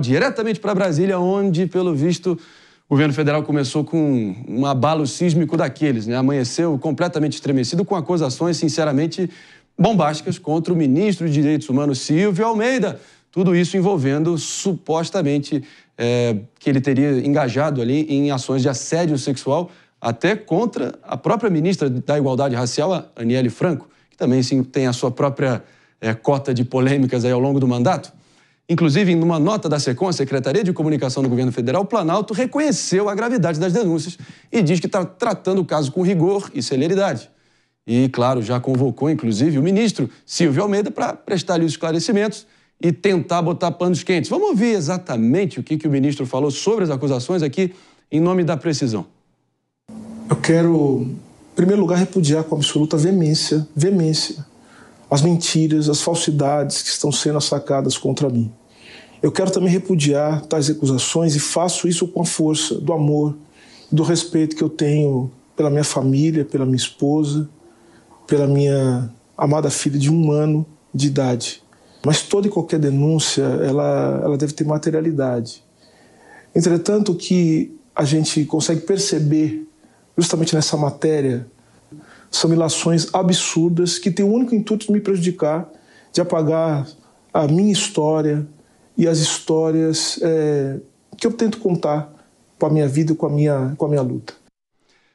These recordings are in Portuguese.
diretamente para Brasília, onde, pelo visto, o governo federal começou com um abalo sísmico daqueles. Né? Amanheceu completamente estremecido com acusações, sinceramente, bombásticas contra o ministro de Direitos Humanos, Silvio Almeida. Tudo isso envolvendo, supostamente, é, que ele teria engajado ali em ações de assédio sexual, até contra a própria ministra da Igualdade Racial, Aniele Franco, que também sim, tem a sua própria é, cota de polêmicas aí ao longo do mandato. Inclusive, em uma nota da SECOM, a Secretaria de Comunicação do Governo Federal, o Planalto reconheceu a gravidade das denúncias e diz que está tratando o caso com rigor e celeridade. E, claro, já convocou, inclusive, o ministro Silvio Almeida para prestar-lhe os esclarecimentos e tentar botar panos quentes. Vamos ouvir exatamente o que, que o ministro falou sobre as acusações aqui, em nome da precisão. Eu quero, em primeiro lugar, repudiar com absoluta veemência, veemência, as mentiras, as falsidades que estão sendo sacadas contra mim. Eu quero também repudiar tais acusações e faço isso com a força do amor, do respeito que eu tenho pela minha família, pela minha esposa, pela minha amada filha de um ano de idade. Mas toda e qualquer denúncia, ela, ela deve ter materialidade. Entretanto, o que a gente consegue perceber justamente nessa matéria são ilações absurdas que têm o único intuito de me prejudicar, de apagar a minha história, e as histórias é, que eu tento contar com a minha vida e com a minha, com a minha luta.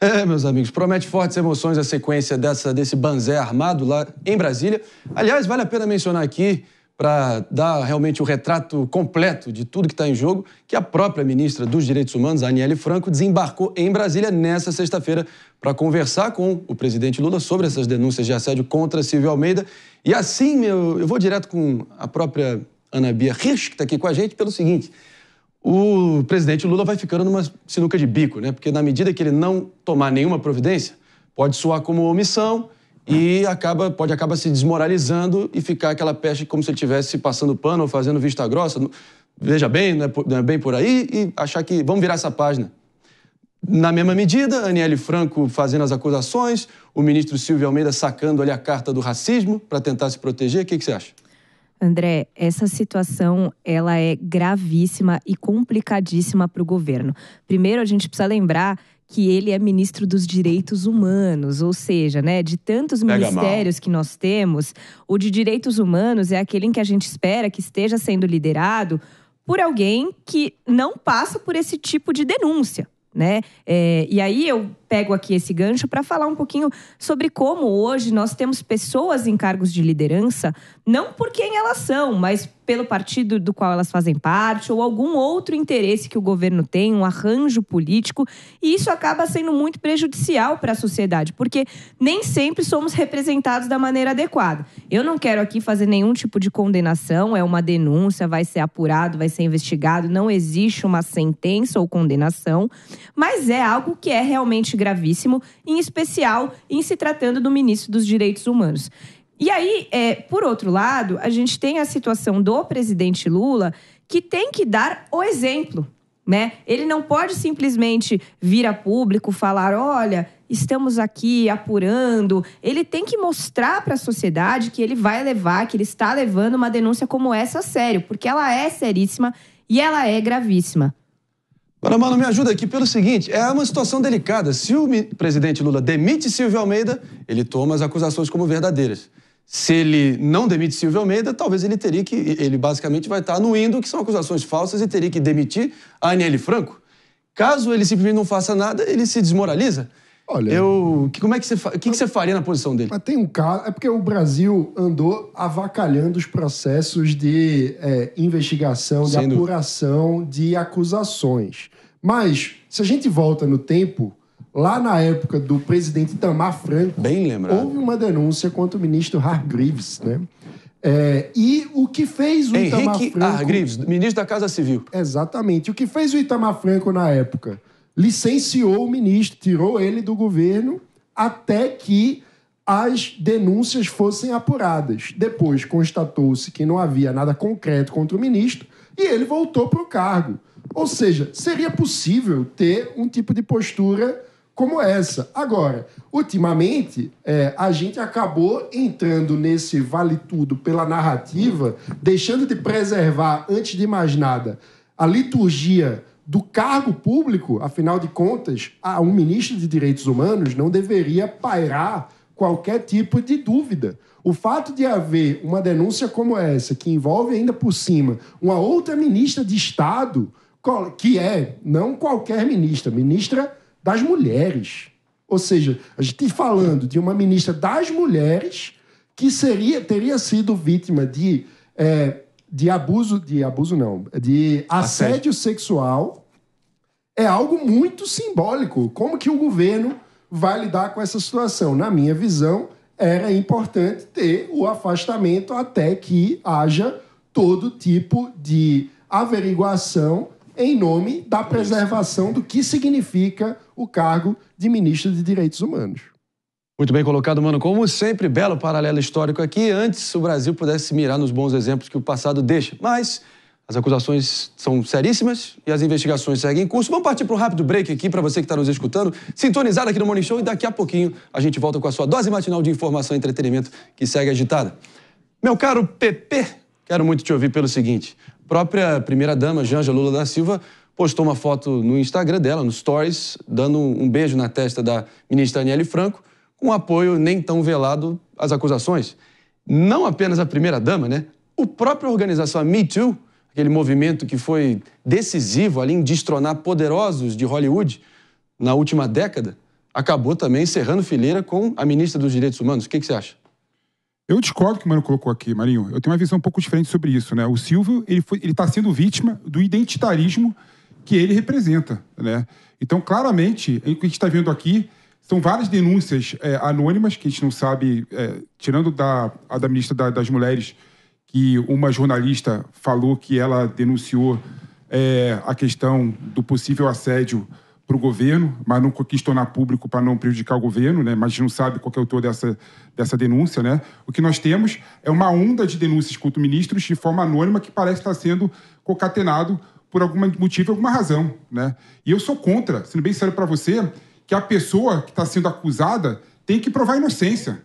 É, meus amigos, promete fortes emoções a sequência dessa, desse banzé armado lá em Brasília. Aliás, vale a pena mencionar aqui, para dar realmente o retrato completo de tudo que está em jogo, que a própria ministra dos Direitos Humanos, Aniele Franco, desembarcou em Brasília nesta sexta-feira para conversar com o presidente Lula sobre essas denúncias de assédio contra Silvio Almeida. E assim, meu, eu vou direto com a própria Ana Bia Hirsch, que está aqui com a gente, pelo seguinte: o presidente Lula vai ficando numa sinuca de bico, né? Porque na medida que ele não tomar nenhuma providência, pode soar como omissão e acaba, pode acabar se desmoralizando e ficar aquela peste como se ele estivesse passando pano ou fazendo vista grossa. Veja bem, não é, não é bem por aí, e achar que vamos virar essa página. Na mesma medida, Aniele Franco fazendo as acusações, o ministro Silvio Almeida sacando ali a carta do racismo para tentar se proteger. O que, que você acha? André, essa situação ela é gravíssima e complicadíssima para o governo. Primeiro, a gente precisa lembrar que ele é ministro dos direitos humanos, ou seja, né, de tantos ministérios que nós temos, o de direitos humanos é aquele em que a gente espera que esteja sendo liderado por alguém que não passa por esse tipo de denúncia, né? É, e aí eu pego aqui esse gancho para falar um pouquinho sobre como hoje nós temos pessoas em cargos de liderança, não por quem elas são, mas pelo partido do qual elas fazem parte ou algum outro interesse que o governo tem, um arranjo político, e isso acaba sendo muito prejudicial para a sociedade, porque nem sempre somos representados da maneira adequada. Eu não quero aqui fazer nenhum tipo de condenação, é uma denúncia, vai ser apurado, vai ser investigado, não existe uma sentença ou condenação, mas é algo que é realmente gravíssimo, em especial em se tratando do ministro dos Direitos Humanos. E aí, é, por outro lado, a gente tem a situação do presidente Lula que tem que dar o exemplo. Né? Ele não pode simplesmente vir a público falar: olha, estamos aqui apurando. Ele tem que mostrar para a sociedade que ele vai levar, que ele está levando uma denúncia como essa a sério, porque ela é seríssima e ela é gravíssima. Agora, mano, me ajuda aqui pelo seguinte: é uma situação delicada. Se o presidente Lula demite Silvio Almeida, ele toma as acusações como verdadeiras. Se ele não demite Silvio Almeida, talvez ele teria que. Ele basicamente vai estar anuindo que são acusações falsas e teria que demitir a Aniele Franco. Caso ele simplesmente não faça nada, ele se desmoraliza. Olha. Eu, como é que você, o que, que você ah, faria na posição dele? Mas tem um caso. É porque o Brasil andou avacalhando os processos de é, investigação, de apuração, de acusações. Mas, se a gente volta no tempo, lá na época do presidente Tamar Franco. Bem lembrado. Houve uma denúncia contra o ministro Hargreaves, né? É, e o que fez o Henrique Itamar Franco. Henrique Hargreaves, ministro da Casa Civil. Exatamente. O que fez o Itamar Franco na época? licenciou o ministro, tirou ele do governo até que as denúncias fossem apuradas. Depois constatou-se que não havia nada concreto contra o ministro e ele voltou para o cargo. Ou seja, seria possível ter um tipo de postura como essa. Agora, ultimamente, é, a gente acabou entrando nesse vale tudo pela narrativa, deixando de preservar, antes de mais nada, a liturgia do cargo público, afinal de contas, a um ministro de Direitos Humanos não deveria pairar qualquer tipo de dúvida. O fato de haver uma denúncia como essa, que envolve ainda por cima uma outra ministra de Estado, que é não qualquer ministra, ministra das mulheres. Ou seja, a gente está falando de uma ministra das mulheres que seria, teria sido vítima de, é, de abuso, de abuso não, de assédio, assédio. sexual é algo muito simbólico. Como que o governo vai lidar com essa situação? Na minha visão, era importante ter o afastamento até que haja todo tipo de averiguação em nome da preservação do que significa o cargo de ministro de Direitos Humanos. Muito bem colocado, mano. Como sempre, belo paralelo histórico aqui. Antes o Brasil pudesse mirar nos bons exemplos que o passado deixa, mas as acusações são seríssimas e as investigações seguem em curso. Vamos partir para um rápido break aqui para você que está nos escutando, sintonizado aqui no Morning Show e daqui a pouquinho a gente volta com a sua dose matinal de informação e entretenimento que segue agitada. Meu caro PP, quero muito te ouvir pelo seguinte. A própria primeira-dama, Janja Lula da Silva, postou uma foto no Instagram dela, no Stories, dando um beijo na testa da ministra Aniele Franco, com um apoio nem tão velado às acusações. Não apenas a primeira-dama, né? O próprio organização, a Me Too, aquele movimento que foi decisivo ali em destronar poderosos de Hollywood na última década, acabou também encerrando fileira com a ministra dos Direitos Humanos. O que, que você acha? Eu discordo que o Mano colocou aqui, Marinho. Eu tenho uma visão um pouco diferente sobre isso, né? O Silvio, ele está sendo vítima do identitarismo que ele representa, né? Então, claramente, o que a gente está vendo aqui são várias denúncias é, anônimas que a gente não sabe, é, tirando da, a da ministra da, das Mulheres, que uma jornalista falou que ela denunciou é, a questão do possível assédio para o governo, mas não quis tornar público para não prejudicar o governo, né? mas não sabe qual é o autor dessa, dessa denúncia. Né? O que nós temos é uma onda de denúncias contra ministros de forma anônima que parece estar sendo concatenado por algum motivo, alguma razão. Né? E eu sou contra, sendo bem sério para você, que a pessoa que está sendo acusada tem que provar inocência.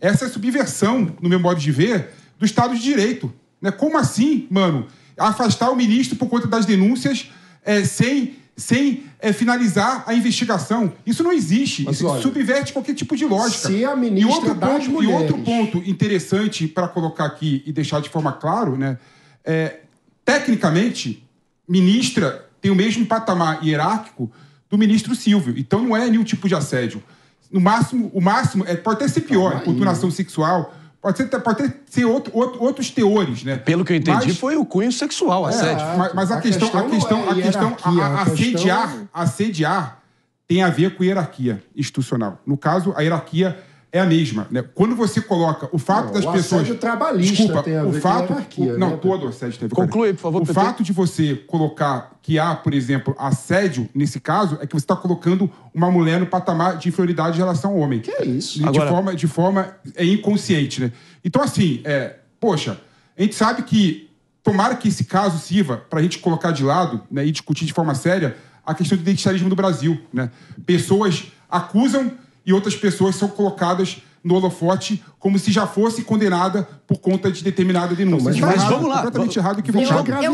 Essa é subversão, no meu modo de ver, do Estado de Direito. Né? Como assim, mano? Afastar o ministro por conta das denúncias é, sem, sem é, finalizar a investigação. Isso não existe. Mas, Isso olha, subverte qualquer tipo de lógica. Se a ministra e outro das ponto, mulheres... E outro ponto interessante para colocar aqui e deixar de forma clara, né? É, tecnicamente, ministra tem o mesmo patamar hierárquico do ministro Silvio. Então não é nenhum tipo de assédio. No máximo, o máximo é, pode até ser pior, importunação sexual, Pode ser, pode ser outro, outro, outros teores, né? Pelo que eu entendi, mas, foi o cunho sexual, é, assédio. É, mas, mas a, a, questão, questão, é a questão, a né? questão, a, assediar, assediar tem a ver com hierarquia institucional. No caso, a hierarquia é a mesma. Né? Quando você coloca o fato não, das o pessoas. Trabalhista desculpa, tem a ver o fato. Anarquia, não, né? todo assédio tem a Conclui, por favor, O PT. fato de você colocar que há, por exemplo, assédio nesse caso, é que você está colocando uma mulher no patamar de inferioridade em relação ao homem. Que é isso? De, Agora... forma, de forma é inconsciente, né? Então, assim, é, poxa, a gente sabe que tomara que esse caso sirva para a gente colocar de lado né, e discutir de forma séria a questão do identitarismo do Brasil. Né? Pessoas acusam e outras pessoas são colocadas no holofote como se já fosse condenada por conta de determinada denúncia. Mas, é mas errado, vamos lá. Completamente errado que vamos,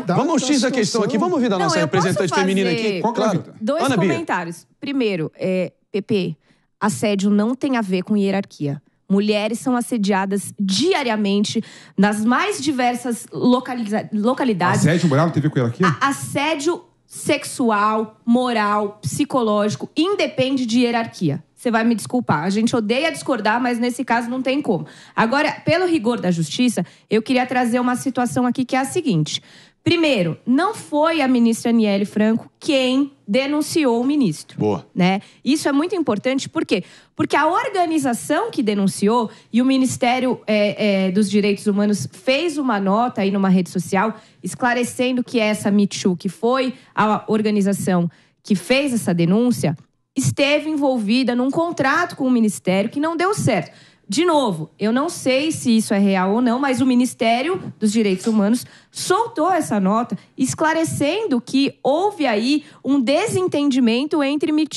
vamos ao X questão aqui. Vamos ouvir da nossa representante feminina aqui. Qual é claro. Dois Ana comentários. Bia. Primeiro, é, PP, assédio não tem a ver com hierarquia. Mulheres são assediadas diariamente nas mais diversas localidades. Assédio moral tem a ver com hierarquia? A assédio sexual, moral, psicológico, independe de hierarquia. Você vai me desculpar. A gente odeia discordar, mas nesse caso não tem como. Agora, pelo rigor da justiça, eu queria trazer uma situação aqui que é a seguinte. Primeiro, não foi a ministra Aniele Franco quem denunciou o ministro. Boa. Né? Isso é muito importante, por quê? Porque a organização que denunciou e o Ministério é, é, dos Direitos Humanos fez uma nota aí numa rede social esclarecendo que é essa Michu, que foi a organização que fez essa denúncia, esteve envolvida num contrato com o ministério que não deu certo. De novo, eu não sei se isso é real ou não, mas o Ministério dos Direitos Humanos soltou essa nota esclarecendo que houve aí um desentendimento entre Me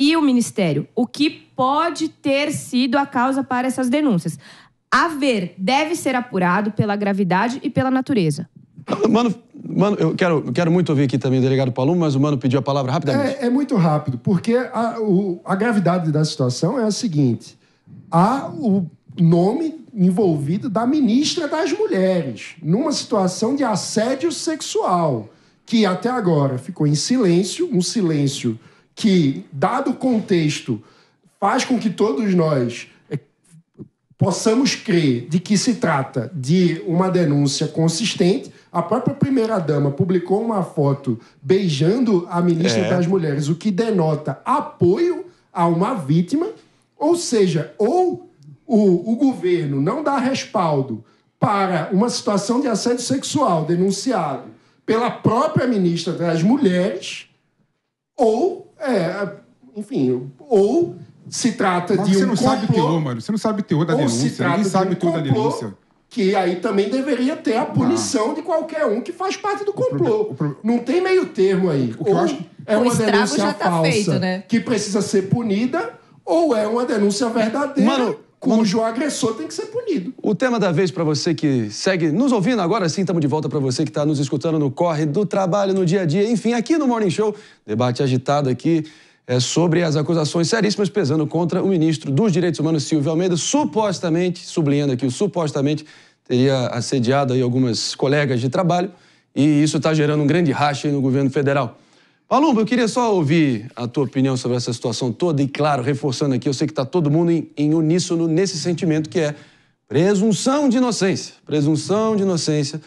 e o Ministério, o que pode ter sido a causa para essas denúncias. Haver deve ser apurado pela gravidade e pela natureza. Mano, Mano, eu quero, quero muito ouvir aqui também o delegado Palum, mas o Mano pediu a palavra rapidamente. É, é muito rápido, porque a, o, a gravidade da situação é a seguinte: há o nome envolvido da ministra das Mulheres, numa situação de assédio sexual, que até agora ficou em silêncio, um silêncio que, dado o contexto, faz com que todos nós possamos crer de que se trata de uma denúncia consistente. A própria primeira-dama publicou uma foto beijando a ministra é. das Mulheres, o que denota apoio a uma vítima, ou seja, ou o, o governo não dá respaldo para uma situação de assédio sexual denunciado pela própria ministra das Mulheres, ou, é, enfim, ou se trata Mas de um você não complô, sabe o teor, mano. Você não sabe o teor da denúncia. Ninguém sabe um o teor da denúncia. Que aí também deveria ter a ah. punição ah. de qualquer um que faz parte do complô. O pro, o pro... Não tem meio termo aí. O que ou acho... é uma denúncia tá falsa feito, né? que precisa ser punida, ou é uma denúncia verdadeira. Mano, cujo agressor tem que ser punido. O tema da vez para você que segue nos ouvindo, agora sim estamos de volta para você que está nos escutando no corre do trabalho, no dia a dia, enfim, aqui no Morning Show, debate agitado aqui é, sobre as acusações seríssimas pesando contra o ministro dos Direitos Humanos, Silvio Almeida, supostamente, sublinhando aqui, supostamente teria assediado aí algumas colegas de trabalho e isso está gerando um grande racha no governo federal. Palumba, eu queria só ouvir a tua opinião sobre essa situação toda e, claro, reforçando aqui, eu sei que está todo mundo em, em uníssono nesse sentimento que é presunção de inocência, presunção de inocência,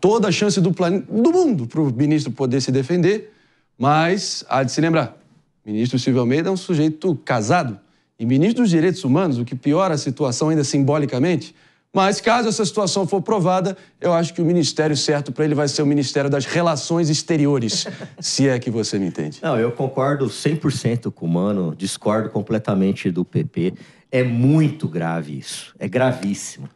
toda a chance do, plan... do mundo para o ministro poder se defender, mas há de se lembrar, Ministro Silvio Almeida é um sujeito casado e ministro dos Direitos Humanos, o que piora a situação ainda simbolicamente. Mas caso essa situação for provada, eu acho que o ministério certo para ele vai ser o Ministério das Relações Exteriores, se é que você me entende. Não, eu concordo 100% com o Mano, discordo completamente do PP. É muito grave isso, é gravíssimo.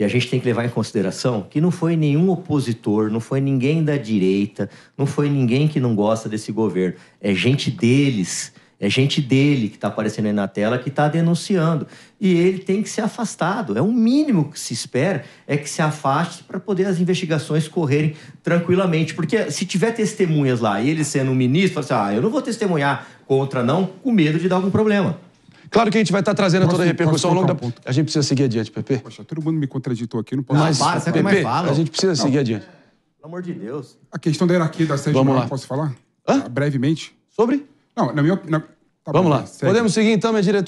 E a gente tem que levar em consideração que não foi nenhum opositor, não foi ninguém da direita, não foi ninguém que não gosta desse governo. É gente deles, é gente dele que está aparecendo aí na tela que está denunciando. E ele tem que ser afastado. É o mínimo que se espera é que se afaste para poder as investigações correrem tranquilamente. Porque se tiver testemunhas lá e ele sendo um ministro, fala assim, ah, eu não vou testemunhar contra não, com medo de dar algum problema. Claro que a gente vai estar tá trazendo posso, toda a repercussão ao longo da. Ponto. A gente precisa seguir adiante, Pepe. Poxa, todo mundo me contraditou aqui, não posso. Mas, mas Pepe, mais é fala. a gente precisa não. seguir adiante. Pelo amor de Deus. A questão da hierarquia da Sérgio Vamos lá. posso falar? Hã? Brevemente. Sobre? Não, na minha. Na... Tá Vamos bom, lá. Segue. Podemos seguir então, minha diretora?